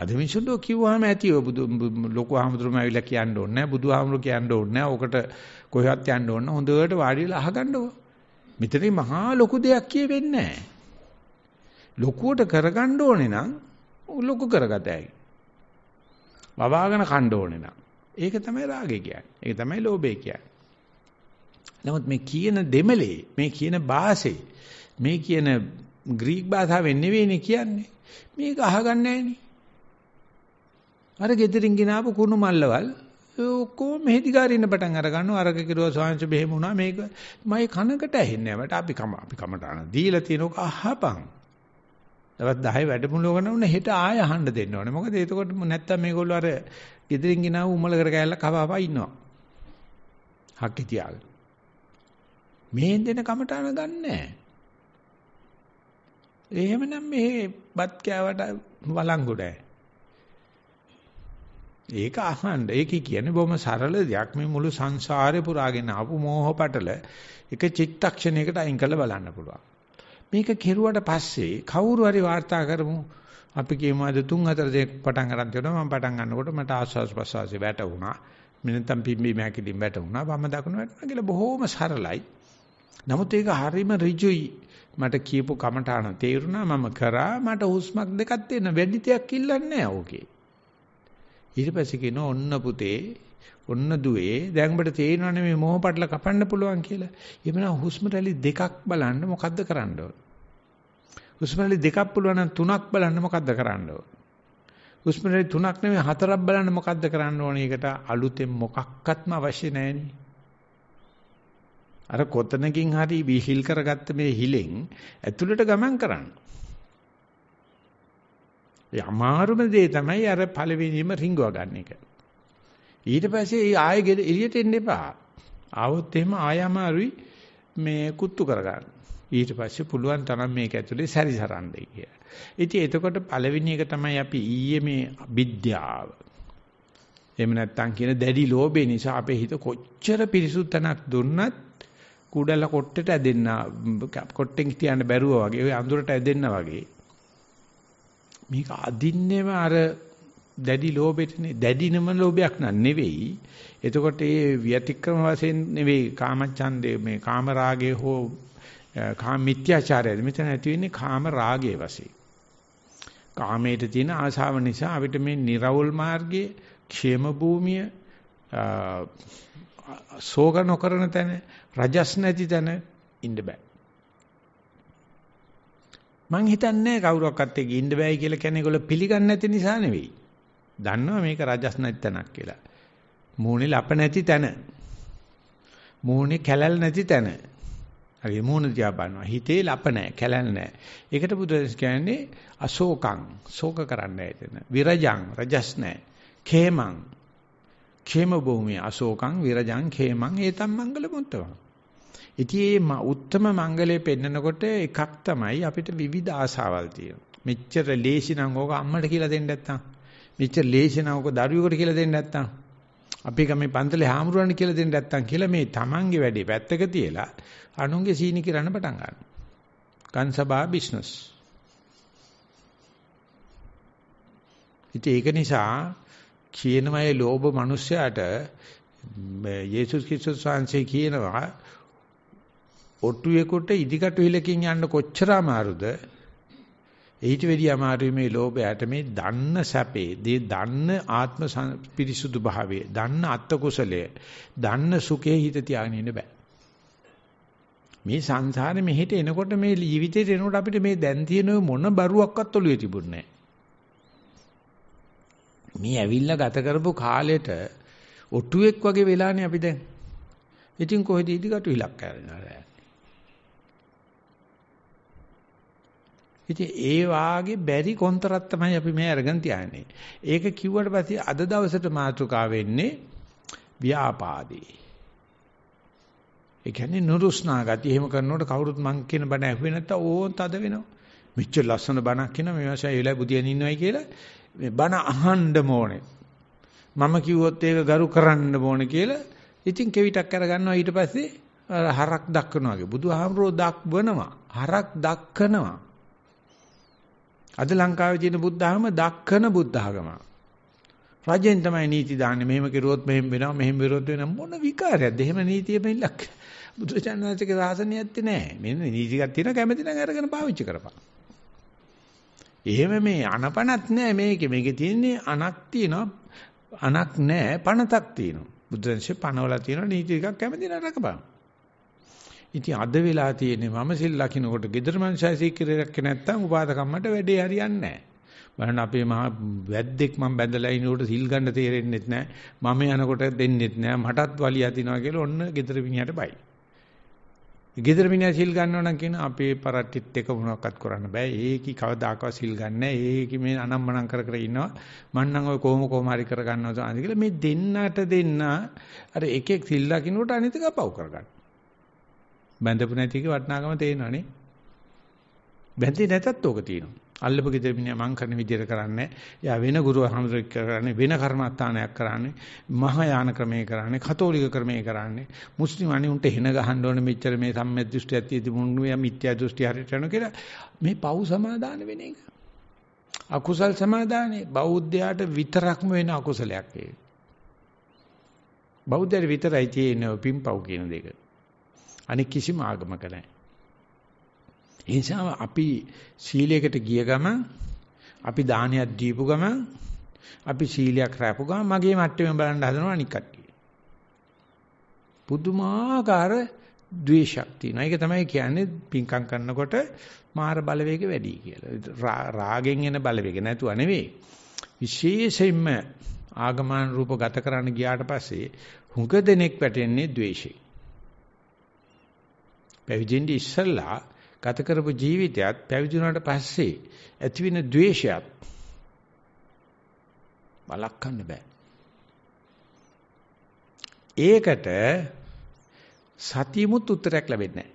අද මිනිස්සුන්ට කිව්වහම ඇති ඔය බුදු ලොකු ආමතුරුම ඇවිල්ලා කියන්න ඕනේ නැහැ. බුදු ආමතුරු කියන්න ඕනේ නැහැ. ඔකට කොහෙවත් යන්න ඕන හොඳට වාඩි වෙලා අහගන්නකො. මෙතන මහා ලොකු දෙයක් කියෙන්නේ නැහැ. ලොකුවට කරගන්න ඕනේ නම් ලොකු කරගත හැකි. වවාගෙන කණ්ඩ ඕනේ නම්. ඒක තමයි රාගය කියන්නේ. ඒක තමයි ලෝභය කියන්නේ. නමුත් මේ කියන දෙමලේ මේ කියන භාෂේ මේ කියන ග්‍රීක භාෂාවෙන් නෙවෙයිනේ කියන්නේ. මේක අහගන්නේ නැහනේ. අර gedirin ගినాපු කුණු මල්ලවල් ඔක්කොම මෙහෙදිගාරින්න පටන් අර ගන්නවා අරක කිරුවා සාංශ බෙහෙම වුණා මේක මගේ කනකට ඇහෙන්නේ නැහැ මට අපි කම අපි කමට අන දීලා තියෙනක අහපන් දවස් 10 වැඩමුළුව කරන හෙට ආය අහන්න දෙන්න ඕනේ මොකද එතකොට නැත්තම් මේගොල්ලෝ අර gedirin ගినాව උමල කර කෑල්ල කවාපා ඉන්නවා හක්කේ තියාගෙන මේෙන් දෙන කමට අන ගන්නෑ එහෙමනම් මේ බත් කෑවට වළංගු නැහැ ඒක අහන්න. ඒකේ කියන්නේ බොහොම සරල දෙයක්. මේ මුළු සංසාරේ පුරාගෙන ආපු මෝහ පටල එක චිත්තක්ෂණයකට අයින් කරලා බලන්න පුළුවන්. මේක කෙරුවට පස්සේ කවුරු හරි වාර්තා කරමු. අපි කියමු අද 3-4 දෙනෙක් පටන් ගන්න තියෙනවා. මම පටන් ගන්නකොට මට ආස්වාස් ප්‍රසවාසය වැටුණා. මිනිත්තම් පිම්බීම හැකිලින් වැටුණා. වම දකුණ වැටුණා කියලා බොහොම සරලයි. නමුත් ඒක හරිම ඍජුයි. මට කියපු කමටහන තේරුණා මම කරා මට හුස්මක් දෙකක් දෙන්න වැඩි දෙයක් இல்லන්නේ නැහැ ඕකේ. ඊට පස්සේ කියනවා ඔන්න පුතේ ඔන්න දුවේ දැන් ඔබට තේරෙනවනේ මේ මොහ පටල කපන්න පුළුවන් කියලා. එමනම් හුස්ම රැලි දෙකක් බලන්න මොකද්ද කරන්න ඕන? හුස්ම රැලි දෙකක් පුළුවන් නම් තුනක් බලන්න මොකද්ද කරන්න ඕන? හුස්ම රැලි තුනක් නෙමෙයි හතරක් බලන්න මොකද්ද කරන්න ඕනේ? ඒකට අලුතෙන් මොකක්වත්ම අවශ්‍ය නැහැ අර කොතනකින් හරි විහිල් කරගත්ත මේ හිලෙන් ඇතුළට ගමන් කරන්න. ඒ අමාරුම දේ තමයි අර පළවෙනිම රිංගව ගන්න එක. ඊට පස්සේ ආයෙ එළියට එන්න එපා. ආවොත් එහෙම ආය අමාරුයි මේ කුත්තු කරගන්න. ඊට පස්සේ පුළුවන් තරම් මේක ඇතුලේ සැරිසරන්නේ කිය. ඉතින් එතකොට පළවෙනි එක තමයි අපි ඊයේ මේ අවිද්‍යාව. එහෙම නැත්තම් කියන දැඩි ලෝභය නිසා අපේ හිත කොච්චර පිරිසුදුතනක් දුන්නත් කුඩල කොට්ටට ඇදෙන්න කොට්ටෙන් තියන්න බැරුවා වගේ ඔය අඳුරට ඇදෙන්න වගේ මේක අදින්නේම අර දැඩි ලෝභෙටනේ දැඩිනම ලෝභයක් නන් නෙවෙයි එතකොට ඒ විතික්‍රම වශයෙන් නෙවෙයි කාමච්ඡන්දේ මේ කාමරාගයේ හෝ කාම මිත්‍යාචාරයද මෙතන ඇති වෙන්නේ කාම රාගයේ වශයෙන් කාමයට තියෙන ආශාව නිසා අපිට මේ निराවුල් මාර්ගයේ ക്ഷേම භූමිය සෝග නොකරන තැන රජස් නැති තැන ඉන්න බෑ මං හිතන්නේ කවුරක්වත් එක්ක ඉන්න බෑයි කියලා කියන්නේ ඒගොල්ල පිළිගන්නේ නැති නිසා නෙවෙයි. දන්නවා මේක රජස් නැති තැනක් කියලා. මූණේ ලප නැති තැන. මූණේ කැලල් නැති තැන. හරි මූණ දිහා බලනවා. හිතේ ලප නැහැ, කැලල් නැහැ. ඒකට බුදුරජාණන් කියන්නේ අශෝකං, ශෝක කරන්නේ එතන. විරජං, රජස් නැහැ. ඛේමං, ඛේම භූමිය අශෝකං, විරජං, ඛේමං ඒතම් මංගල මුත්තවං. ඉතින් මේ උත්තරම මංගලයේ පෙන්නකොට එකක් තමයි අපිට විවිධ ආසාවල් තියෙනවා. මෙච්චර ලේසි නම් ඕක අම්මට කියලා දෙන්න නැත්තම්. මෙච්චර ලේසි නම් ඕක දරුවෙකුට කියලා දෙන්න නැත්තම්. අපි ගමේ පන්තලේ හාමුදුරන්ට කියලා දෙන්න නැත්තම් කියලා මේ Tamange වැඩේ පැත්තක තියලා අනුන්ගේ සීනි කිරන්න පටන් ගන්නවා. කන්සබා බිස්නස්. ඉතින් ඒක නිසා කියනවා මේ ලෝභ මිනිස්සයාට යේසුස් ක්‍රිස්තුස් වහන්සේ කියනවා ඔට්ටුවේකට ඉදිකටුහිලකින් යන්න කොච්චර අමාරුද? ඊට වෙඩි අමාරුයි මේ ලෝභයට මේ දන්න සැපේ, දේ දන්න ආත්ම පිරිසුදු භාවය, දන්න අත්ත කුසලය, දන්න සුඛේ හිත තියාගෙන ඉන්න බෑ. මේ සංසාරේ මෙහෙට එනකොට මේ ජීවිතේට එනකොට අපිට මේ දැන් තියෙන මොන බරුවක්වත් ඔළුවේ තිබුණේ නෑ. මේ ඇවිල්ලා ගත කරපු කාලෙට ඔටුවෙක් වගේ වෙලානේ අපි දැන්. ඉතින් කොහෙද ඉදිකටු ඉලක්ක කරන්නේ? ඉතින් ඒ වාගේ බැරි කොන්තරක් තමයි අපි මේ අරගෙන තියන්නේ. ඒක කිව්වට පස්සේ අද දවසට මාතෘකාව වෙන්නේ ව්‍යාපාදේ. ඒ කියන්නේ නුරුස්නා ගතිය. එහෙම කරනකොට කවුරුත් මං කියන බණ ඇහුවේ නැත්තම් ඕන් තද වෙනවා. මෙච්චර ලස්සන බණක් කියන මේ වශයෙන් ඒ වෙලාවේ බුදියන් ඉන්නවයි කියලා මේ බණ අහන්න ඕනේ. මම කිව්වොත් ඒක ගරු කරන්න ඕනේ කියලා ඉතින් කෙවිතක් අරගන්නවා ඊට පස්සේ හරක් දක්වනවා වගේ. බුදුහාමරෝ දක්වනවා. හරක් දක්වනවා. අද ලංකාවේ තියෙන බුද්ධාගම දක්කන බුද්ධාගම. රජෙන් තමයි නීති දාන්නේ. මෙහෙම කෙරුවොත් මෙහෙම වෙනවා, මෙහෙම විරෝධ වෙනවා. මොන විකාරයක්ද? එහෙම නීතිය මෙල්ලක්. බුදුචානන්සේගේ ශාසනය ඇත්තේ නැහැ. මෙන්න නීතියක් තියෙනවා කැමති නම් අරගෙන පාවිච්චි කරපන්. එහෙම මේ අනපනත් නැහැ මේකේ. මේකේ තියෙන්නේ අනක් තියෙනවා. අනක් නැහැ, පනතක් තියෙනවා. බුදුරජාණන්සේ පනවලා තියෙනවා නීති ටිකක් කැමති නම් රකපන්. ඉතින් අද වෙලා තියෙන්නේ මම සිල් ලකිනකොට gedara මනුෂ්‍යය සීක්‍රයක් නැත්තම් උපාදකම්මට වැඩේ හරියන්නේ නැහැ. බලන්න අපේ මහා වැද්දෙක් මම බැඳලා ඉනකොට සිල් ගන්න තේරෙන්නෙත් නැහැ. මම යනකොට දෙන්නෙත් නැහැ. මටත් වලිය අදිනවා කියලා ඔන්න gedara මිනිහට බයි. gedara මිනිහා සිල් ගන්නවා නම් කියන අපේ පරට්ටිත් එක මොනවක්වත් කරන්න බෑ. ඒකි කවදාකවත් සිල් ගන්න නැහැ. ඒකි මේ අනම්මනම් කර කර ඉන්නවා. මං නම් ඔය කොහොම කොහම හරි කර ගන්නවා කියලා මේ දෙන්නට දෙන්න අර එකෙක් සිල් ලකිනකොට අනිත් එක අපව කරගන්න. බැඳපු නැති එකේ වටිනාකම තේරෙනවනේ. බැඳි නැතත් ඕක තියෙනවා. අල්ලපු ගෙදර මිනිහා මං කරන විදියට කරන්නේ. එයා වෙන ගුරු හමුදුරෙක් කරන්නේ වෙන කර්මස්ථානයක් කරන්නේ. මහා යාන ක්‍රමයේ කරන්නේ. කතෝලික ක්‍රමයේ කරන්නේ. මුස්ලිම් අනිඋන්ට හෙන ගහන්න ඕනේ මෙච්චර මේ සම්මෙත් දෘෂ්ටි ඇති තිබුණු යා මිත්‍යා දෘෂ්ටි හරියට යනවා කියලා මේ පව් සමාදාන වෙන එක. අකුසල් සමාදානේ බෞද්ධයාට විතරක්ම වෙන අකුසලයක් ඒක. බෞද්ධයට විතරයි තියෙන පිම්පව් කියන දෙක. අනික කිසිම ආගමක නැහැ. ඒ නිසා අපි සීලයකට ගිය ගමන් අපි දානයක් දීපු ගමන් අපි සීලයක් රැපු ගමන් මගේ මට්ටමෙන් බලන්න හදනවා අනික් කට්ටිය. පුදුමාකාර ද්වේෂයක් තියෙනවා. ඒක තමයි කියන්නේ පින්කම් කරනකොට මාර බලවේග වැඩි කියලා. රාගෙන් එන බලවේග නැතුව නෙවෙයි. විශේෂයෙන්ම ආගමන රූප ගත කරන්න ගියාට පස්සේ හුඟ දෙනෙක් වැටෙන්නේ ද්වේෂයෙන්. පැවිදෙන්න ඉස්සෙල්ලා ගත කරපු ජීවිතයත් පැවිදි වුණාට පස්සේ ඇතිවෙන द्वේෂයත් බලක්කන්න බෑ. ඒකට සතියමුත් උත්තරයක් ලැබෙන්නේ නැහැ.